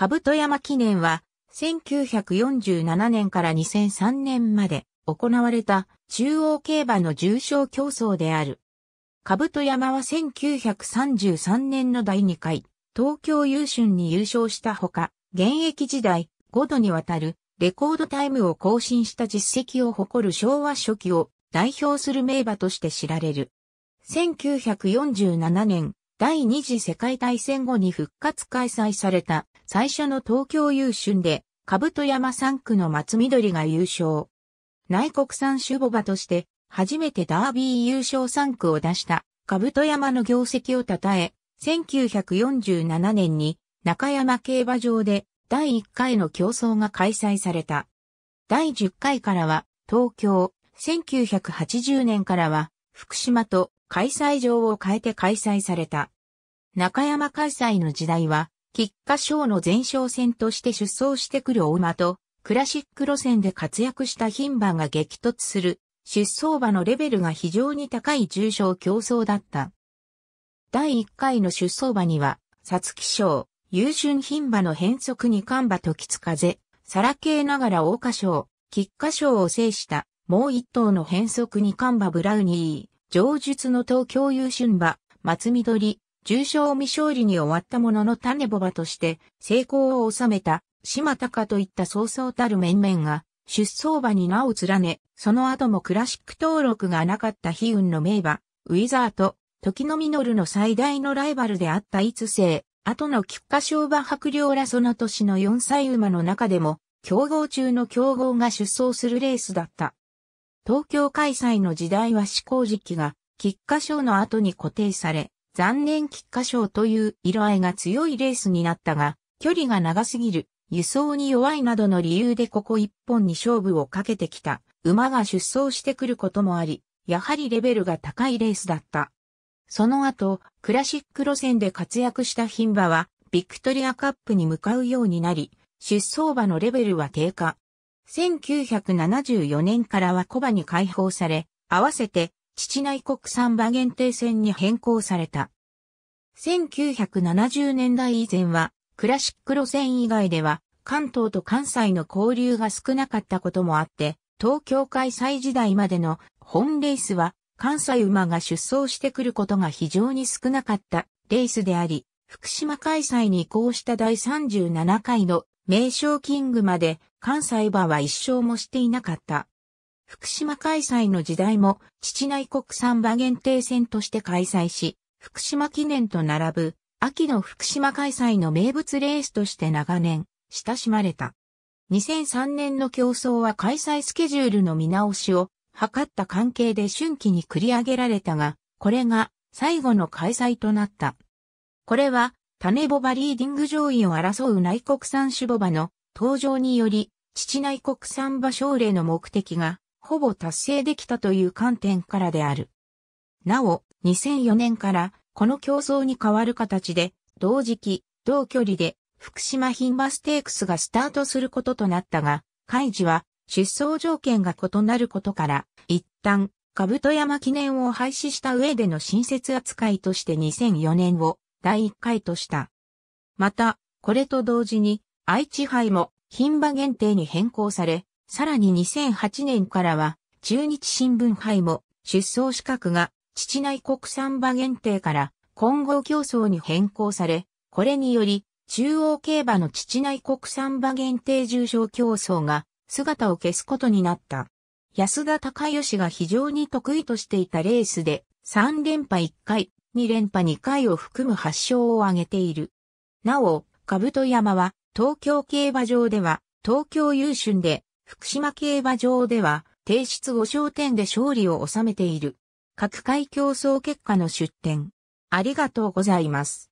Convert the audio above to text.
兜山記念は、1947年から2003年まで行われた中央競馬の重賞競争である。兜山は1933年の第2回、東京優春に優勝したほか、現役時代5度にわたるレコードタイムを更新した実績を誇る昭和初期を代表する名馬として知られる。1947年、第二次世界大戦後に復活開催された最初の東京優春で、兜山3区の松緑が優勝。内国産守母馬として、初めてダービー優勝3区を出した、兜山の業績を称え、1947年に中山競馬場で第1回の競争が開催された。第10回からは東京、1980年からは福島と開催場を変えて開催された。中山開催の時代は菊花賞の前哨戦として出走してくる大馬と、クラシック路線で活躍した牝馬が激突する、出走馬のレベルが非常に高い重賞競争だった。第1回の出走馬には、ツキ賞、優春牝馬の変則に寒馬ときつ風、サラーながら大花賞、菊花賞を制した、もう一頭の変則にン馬ブラウニー、上述の東京優春馬、松緑、重賞未勝利に終わったものの種ボバとして成功を収めた島高といったそうそうたる面々が出走馬に名を連ね、その後もクラシック登録がなかった悲運の名馬、ウィザーと、時のミノルの最大のライバルであった逸勢、後の菊花賞馬白領らその年の4歳馬の中でも、競合中の競合が出走するレースだった。東京開催の時代は施行時期が、菊花賞の後に固定され、残念菊花賞という色合いが強いレースになったが、距離が長すぎる、輸送に弱いなどの理由でここ一本に勝負をかけてきた、馬が出走してくることもあり、やはりレベルが高いレースだった。その後、クラシック路線で活躍した牝馬は、ビクトリアカップに向かうようになり、出走馬のレベルは低下。1974年からは小馬に解放され、合わせて父内国産馬限定戦に変更された。1970年代以前は、クラシック路線以外では、関東と関西の交流が少なかったこともあって、東京開催時代までの本レースは、関西馬が出走してくることが非常に少なかったレースであり、福島開催に移行した第37回の名称キングまで関西馬は一勝もしていなかった。福島開催の時代も、父内国産馬限定戦として開催し、福島記念と並ぶ、秋の福島開催の名物レースとして長年、親しまれた。2003年の競争は開催スケジュールの見直しを図った関係で春季に繰り上げられたが、これが最後の開催となった。これは、種ボバリーディング上位を争う内国産種ボバの登場により、父内国産馬奨励の目的がほぼ達成できたという観点からである。なお、2004年からこの競争に変わる形で、同時期、同距離で福島牝馬ステークスがスタートすることとなったが、海事は出走条件が異なることから、一旦、兜山記念を廃止した上での新設扱いとして2004年を第1回とした。また、これと同時に、愛知杯も牝馬限定に変更され、さらに2008年からは、中日新聞杯も出走資格が父内国産馬限定から混合競争に変更され、これにより中央競馬の父内国産馬限定重賞競争が姿を消すことになった。安田隆義が非常に得意としていたレースで3連覇1回、2連覇2回を含む8勝を挙げている。なお、兜山は東京競馬場では東京優春で福島競馬場では、提出5勝点で勝利を収めている。各界競争結果の出展。ありがとうございます。